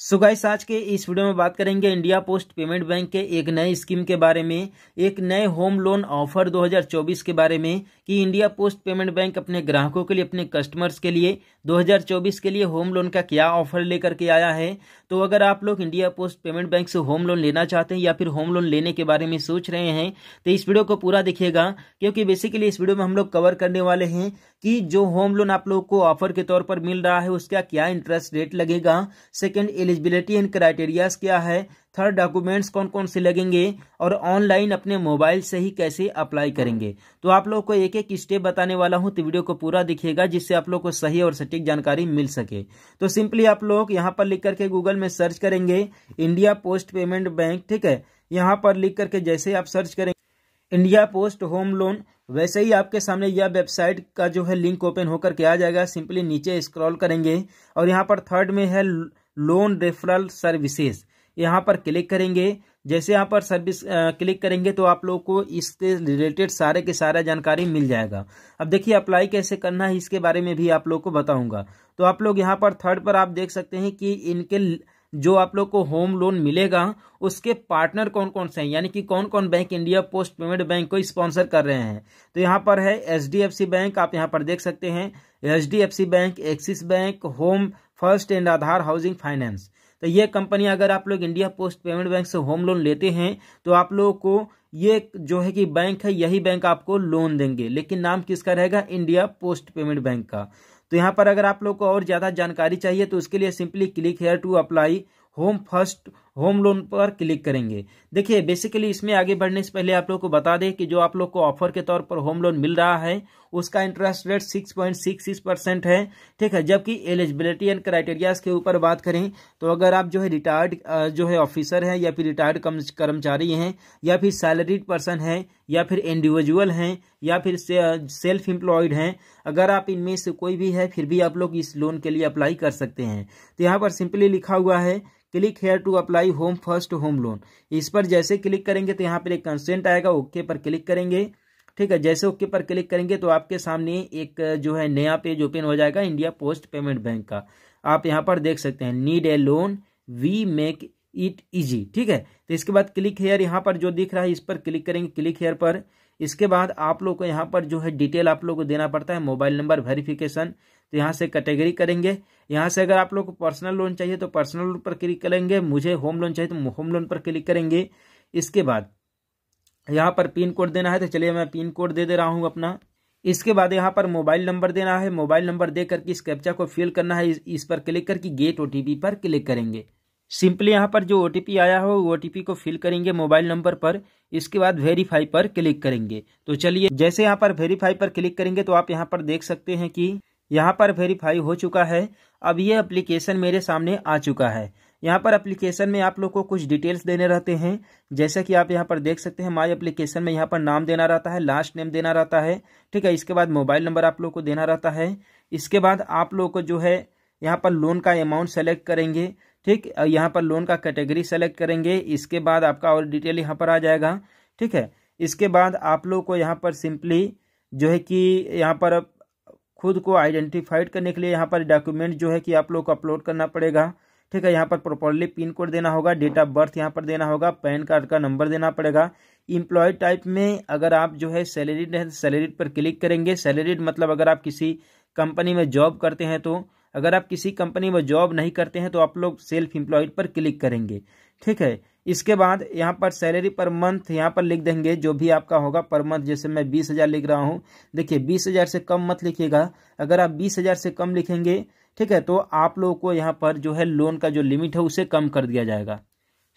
सो so guys आज के इस वीडियो में बात करेंगे इंडिया पोस्ट पेमेंट बैंक के एक नए स्कीम के बारे में एक नए होम लोन ऑफर 2024 के बारे में कि इंडिया पोस्ट पेमेंट बैंक अपने ग्राहकों के लिए अपने कस्टमर्स के लिए 2024 के लिए होम लोन का क्या ऑफर लेकर के आया है तो अगर आप लोग इंडिया पोस्ट पेमेंट बैंक से होम लोन लेना चाहते हैं या फिर होम लोन लेने के बारे में सोच रहे हैं तो इस वीडियो को पूरा देखिएगा क्योंकि बेसिकली इस वीडियो में हम लोग कवर करने वाले हैं कि जो होम लोन आप लोग को ऑफर के तौर पर मिल रहा है उसका क्या इंटरेस्ट रेट लगेगा सेकेंड एलिजिबिलिटी एंड क्राइटेरियाज क्या है थर्ड डॉक्यूमेंट्स कौन कौन से लगेंगे और ऑनलाइन अपने मोबाइल से ही कैसे अप्लाई करेंगे तो आप लोग को एक एक स्टेप बताने वाला हूं तो वीडियो को पूरा दिखेगा जिससे आप लोग को सही और सटीक जानकारी मिल सके तो सिंपली आप लोग यहां पर लिख करके गूगल में सर्च करेंगे इंडिया पोस्ट पेमेंट बैंक ठीक है यहाँ पर लिख करके जैसे आप सर्च करेंगे इंडिया पोस्ट होम लोन वैसे ही आपके सामने यह वेबसाइट का जो है लिंक ओपन होकर के आ जाएगा सिंपली नीचे स्क्रॉल करेंगे और यहाँ पर थर्ड में है लोन रेफरल सर्विसेज यहाँ पर क्लिक करेंगे जैसे यहाँ पर सर्विस क्लिक करेंगे तो आप लोग को इससे रिलेटेड सारे के सारे जानकारी मिल जाएगा अब देखिए अप्लाई कैसे करना है इसके बारे में भी आप लोग को बताऊंगा तो आप लोग यहाँ पर थर्ड पर आप देख सकते हैं कि इनके जो आप लोग को होम लोन मिलेगा उसके पार्टनर कौन कौन से हैं यानी कि कौन कौन bank India post payment bank को स्पॉन्सर कर रहे हैं तो यहाँ पर है एच बैंक आप यहाँ पर देख सकते हैं H bank Axis bank home first and Aadhaar housing finance तो ये कंपनी अगर आप लोग इंडिया पोस्ट पेमेंट बैंक से होम लोन लेते हैं तो आप लोगों को ये जो है कि बैंक है यही बैंक आपको लोन देंगे लेकिन नाम किसका रहेगा इंडिया पोस्ट पेमेंट बैंक का तो यहाँ पर अगर आप लोग को और ज़्यादा जानकारी चाहिए तो उसके लिए simply click here to apply home first home loan पर क्लिक करेंगे देखिए बेसिकली इसमें आगे बढ़ने से पहले आप लोग को बता दें कि जो आप लोग को ऑफर के तौर पर होम लोन मिल रहा है उसका interest rate six point six six percent है ठीक है जबकि एलिजिबिलिटी एंड क्राइटेरियाज के ऊपर बात करें तो अगर आप जो है रिटायर्ड जो है ऑफिसर हैं या फिर रिटायर्ड कर्मचारी हैं या फिर सैलरीड पर्सन हैं या फिर इंडिविजुअल हैं या फिर से, सेल्फ एम्प्लॉयड हैं अगर आप इनमें से कोई भी है फिर भी आप लोग इस लोन के लिए अप्लाई कर सकते हैं तो यहाँ पर सिंपली लिखा हुआ है click here to apply apply home first home loan इस पर जैसे क्लिक करेंगे तो यहाँ पर एक कंसेंट आएगा ओके पर क्लिक करेंगे ठीक है जैसे ओके पर क्लिक करेंगे तो आपके सामने एक जो है नया पेज ओपन हो जाएगा इंडिया पोस्ट पेमेंट बैंक का आप यहाँ पर देख सकते हैं need a loan we make it easy ठीक है तो इसके बाद क्लिक हेयर यहाँ पर जो दिख रहा है इस पर क्लिक करेंगे क्लिक हेयर पर इसके बाद आप लोग को यहाँ पर जो है डिटेल आप लोग को देना पड़ता है मोबाइल नंबर वेरिफिकेशन तो यहाँ से कैटेगरी करेंगे यहाँ से अगर आप लोग को पर्सनल लोन चाहिए तो पर्सनल लोन पर क्लिक करेंगे मुझे होम लोन चाहिए तो होम लोन पर क्लिक करेंगे इसके बाद यहाँ पर पिन कोड देना है तो चलिए मैं पिन कोड दे दे रहा हूँ अपना इसके बाद यहाँ पर मोबाइल नंबर देना है मोबाइल नंबर दे करके इस कैप्चा को फिल करना है इस पर क्लिक करके गेट ओटीपी पर क्लिक करेंगे सिंपली यहाँ पर जो ओ आया हो वो ओ को फिल करेंगे मोबाइल नंबर पर इसके बाद वेरीफाई पर क्लिक करेंगे तो चलिए जैसे यहाँ पर वेरीफाई पर क्लिक करेंगे तो आप यहाँ पर देख सकते हैं कि यहाँ पर वेरीफाई हो चुका है अब ये एप्लीकेशन मेरे सामने आ चुका है यहाँ पर एप्लीकेशन में आप लोग को कुछ डिटेल्स देने रहते हैं जैसा कि आप यहाँ पर देख सकते हैं माई एप्लीकेशन में यहाँ पर नाम देना रहता है लास्ट नेम देना रहता है ठीक है इसके बाद मोबाइल नंबर आप लोग को देना रहता है इसके बाद आप लोग को जो है यहाँ पर लोन का अमाउंट सेलेक्ट करेंगे ठीक यहाँ पर लोन का कैटेगरी सेलेक्ट करेंगे इसके बाद आपका और डिटेल यहाँ पर आ जाएगा ठीक है इसके बाद आप लोग को यहाँ पर सिंपली जो है कि यहाँ पर खुद को आइडेंटिफाइड करने के लिए यहाँ पर डॉक्यूमेंट जो है कि आप लोग को अपलोड करना पड़ेगा ठीक है यहाँ पर प्रॉपरली पिन कोड देना होगा डेट ऑफ बर्थ यहाँ पर देना होगा पैन कार्ड का नंबर देना पड़ेगा इम्प्लॉय टाइप में अगर आप जो है सैलरीड है सैलरीड पर क्लिक करेंगे सैलरीड मतलब अगर आप किसी कंपनी में जॉब करते हैं तो अगर आप किसी कंपनी में जॉब नहीं करते हैं तो आप लोग सेल्फ एम्प्लॉयड पर क्लिक करेंगे ठीक है इसके बाद यहाँ पर सैलरी पर मंथ यहाँ पर लिख देंगे जो भी आपका होगा पर मंथ जैसे मैं बीस हज़ार लिख रहा हूँ देखिए बीस हज़ार से कम मत लिखिएगा अगर आप बीस हज़ार से कम लिखेंगे ठीक है तो आप लोगों को यहाँ पर जो है लोन का जो लिमिट है उसे कम कर दिया जाएगा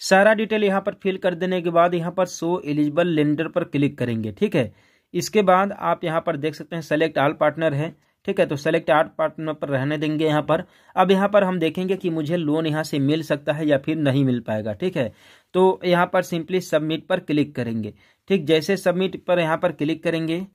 सारा डिटेल यहाँ पर फिल कर देने के बाद यहाँ पर सो एलिजिबल लेंडर पर क्लिक करेंगे ठीक है इसके बाद आप यहाँ पर देख सकते हैं सेलेक्ट आल पार्टनर है ठीक है तो सेलेक्ट आर्ट पार्टनर पर रहने देंगे यहाँ पर अब यहाँ पर हम देखेंगे कि मुझे लोन यहाँ से मिल सकता है या फिर नहीं मिल पाएगा ठीक है तो यहाँ पर सिंपली सबमिट पर क्लिक करेंगे ठीक जैसे सबमिट पर यहाँ पर क्लिक करेंगे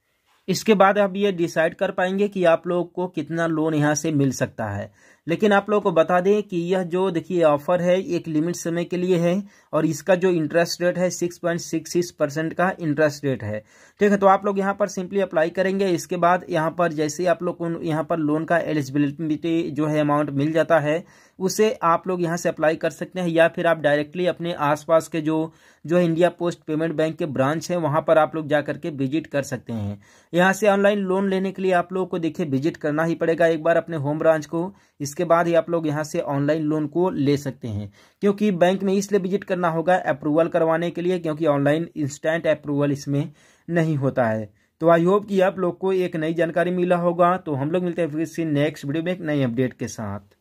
इसके बाद अब ये डिसाइड कर पाएंगे कि आप लोगों को कितना लोन यहाँ से मिल सकता है लेकिन आप लोगों को बता दें कि यह जो देखिए ऑफर है एक लिमिट समय के लिए है और इसका जो इंटरेस्ट रेट है six point six six percent का इंटरेस्ट रेट है ठीक है तो आप लोग यहाँ पर सिंपली अप्लाई करेंगे इसके बाद यहाँ पर जैसे आप लोग यहाँ पर लोन का एलिजिबिलिटी जो है अमाउंट मिल जाता है उसे आप लोग यहाँ से अप्लाई कर सकते हैं या फिर आप डायरेक्टली अपने आसपास के जो जो इंडिया पोस्ट पेमेंट बैंक के ब्रांच है वहाँ पर आप लोग जा करके विजिट कर सकते हैं यहाँ से ऑनलाइन लोन लेने के लिए आप लोगों को देखिए विजिट करना ही पड़ेगा एक बार अपने होम ब्रांच को इस इसके बाद ही आप लोग यहाँ से ऑनलाइन लोन को ले सकते हैं क्योंकि बैंक में इसलिए विजिट करना होगा अप्रूवल करवाने के लिए क्योंकि ऑनलाइन इंस्टेंट अप्रूवल इसमें नहीं होता है तो आई होप कि आप लोग को एक नई जानकारी मिला होगा तो हम लोग मिलते हैं फिर इसी नेक्स्ट वीडियो में एक नई अपडेट के साथ